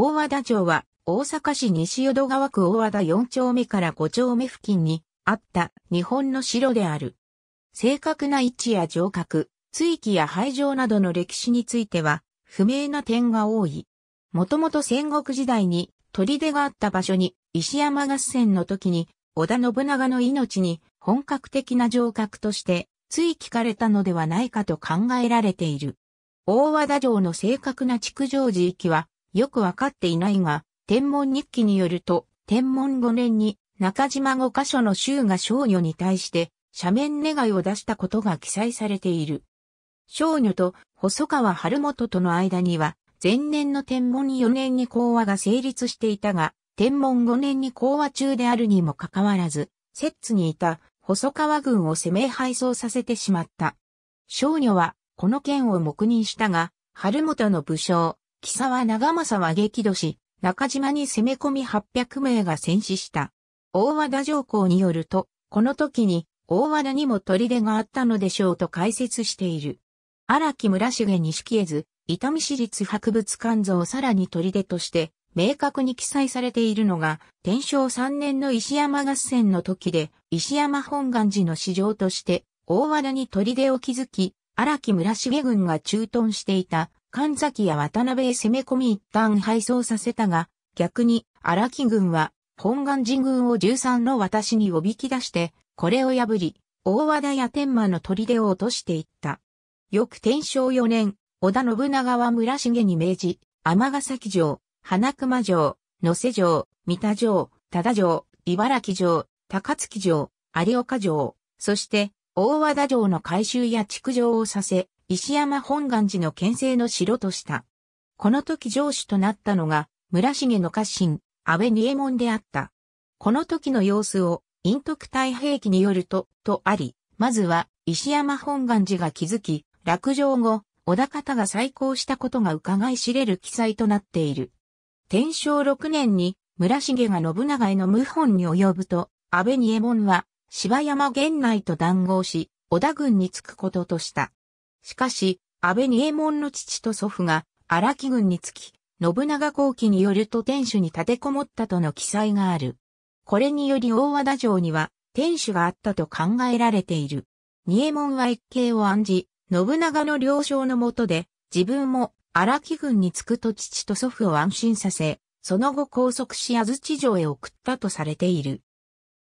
大和田城は大阪市西淀川区大和田4丁目から5丁目付近にあった日本の城である。正確な位置や城郭、追記や廃城などの歴史については不明な点が多い。もともと戦国時代に砦があった場所に石山合戦の時に織田信長の命に本格的な城郭として追記かれたのではないかと考えられている。大和田城の正確な築城時域はよくわかっていないが、天文日記によると、天文5年に中島5カ所の州が少女に対して、赦免願いを出したことが記載されている。少女と細川晴元との間には、前年の天文4年に講和が成立していたが、天文5年に講和中であるにもかかわらず、摂津にいた細川軍を攻め敗走させてしまった。少女はこの件を黙認したが、晴元の武将、木沢長政は激怒し、中島に攻め込み800名が戦死した。大和田上皇によると、この時に大和田にも砦があったのでしょうと解説している。荒木村重錦絵図、伊丹市立博物館像さらに砦として、明確に記載されているのが、天正3年の石山合戦の時で、石山本願寺の市場として、大和田に砦を築き、荒木村重軍が駐屯していた神崎や渡辺へ攻め込み一旦敗走させたが、逆に荒木軍は本願寺軍を13の私におびき出して、これを破り、大和田や天満の砦を落としていった。翌天正4年、織田信長は村重に命じ、尼崎城、花熊城、野瀬城、三田城、多田城、茨城城、高槻城、有岡城、そして大和田城の改修や築城をさせ、石山本願寺の建成の城とした。この時城主となったのが、村重の家臣、安倍二右衛門であった。この時の様子を、陰徳太平記によると、とあり、まずは、石山本願寺が築き、落城後、小田方が再興したことが伺い知れる記載となっている。天正6年に、村重が信長への謀反に及ぶと、安倍二右衛門は、芝山源内と談合し、小田軍に着くこととした。しかし、安倍二右衛門の父と祖父が荒木軍につき、信長後期によると天守に立てこもったとの記載がある。これにより大和田城には天守があったと考えられている。二右衛門は一計を案じ、信長の了承のもとで、自分も荒木軍につくと父と祖父を安心させ、その後拘束し安土城へ送ったとされている。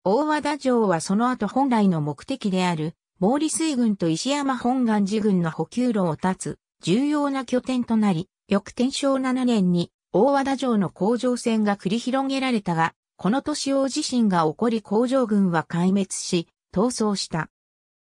大和田城はその後本来の目的である毛利水軍と石山本願寺軍の補給路を断つ、重要な拠点となり、翌天正7年に大和田城の工場戦が繰り広げられたが、この年大地震が起こり工場軍は壊滅し、逃走した。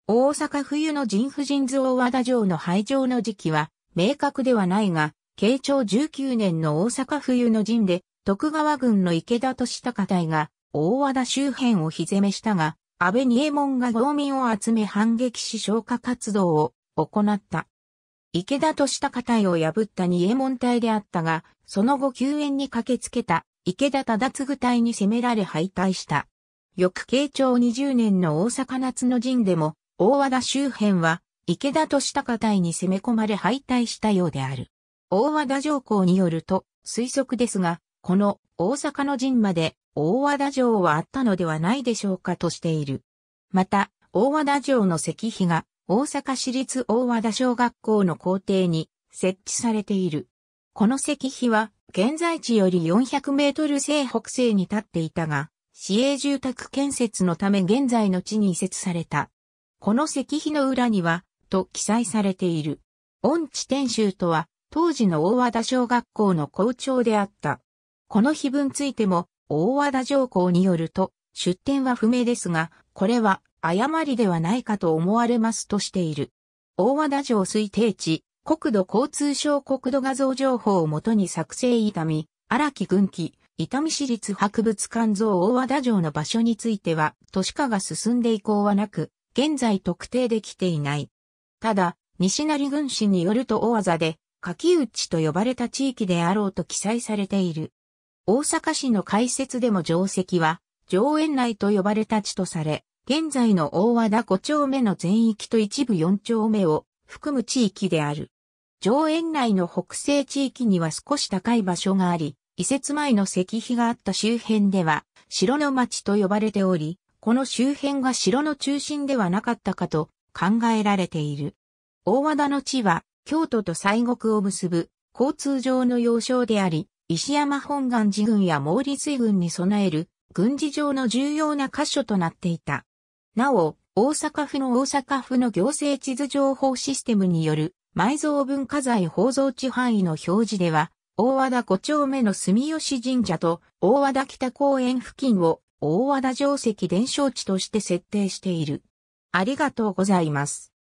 大阪冬の神婦神図大和田城の廃城の時期は明確ではないが、慶長19年の大阪冬の陣で、徳川軍の池田利高隊が大和田周辺を火攻めしたが、安倍二右衛門が農民を集め反撃し消火活動を行った。池田と利高隊を破った二右衛門隊であったが、その後救援に駆けつけた池田忠次隊に攻められ敗退した。翌慶長20年の大阪夏の陣でも、大和田周辺は池田と利高隊に攻め込まれ敗退したようである。大和田上皇によると推測ですが、この大阪の陣まで大和田城はあったのではないでしょうかとしている。また、大和田城の石碑が大阪市立大和田小学校の校庭に設置されている。この石碑は現在地より400メートル西北西に立っていたが、市営住宅建設のため現在の地に移設された。この石碑の裏には、と記載されている。御地天州とは、当時の大和田小学校の校長であった。この碑文ついても、大和田上皇によると、出典は不明ですが、これは誤りではないかと思われますとしている。大和田城推定地、国土交通省国土画像情報をもとに作成伊丹、荒木軍機、伊丹市立博物館像大和田城の場所については、都市化が進んで以降はなく、現在特定できていない。ただ、西成軍師によると大和田で、柿内と呼ばれた地域であろうと記載されている。大阪市の解説でも定石は、上園内と呼ばれた地とされ、現在の大和田5丁目の全域と一部4丁目を含む地域である。上園内の北西地域には少し高い場所があり、移設前の石碑があった周辺では、城の町と呼ばれており、この周辺が城の中心ではなかったかと考えられている。大和田の地は、京都と西国を結ぶ交通上の要衝であり、石山本願寺軍や毛利水軍に備える軍事上の重要な箇所となっていた。なお、大阪府の大阪府の行政地図情報システムによる埋蔵文化財宝蔵地範囲の表示では、大和田五丁目の住吉神社と大和田北公園付近を大和田城跡伝承地として設定している。ありがとうございます。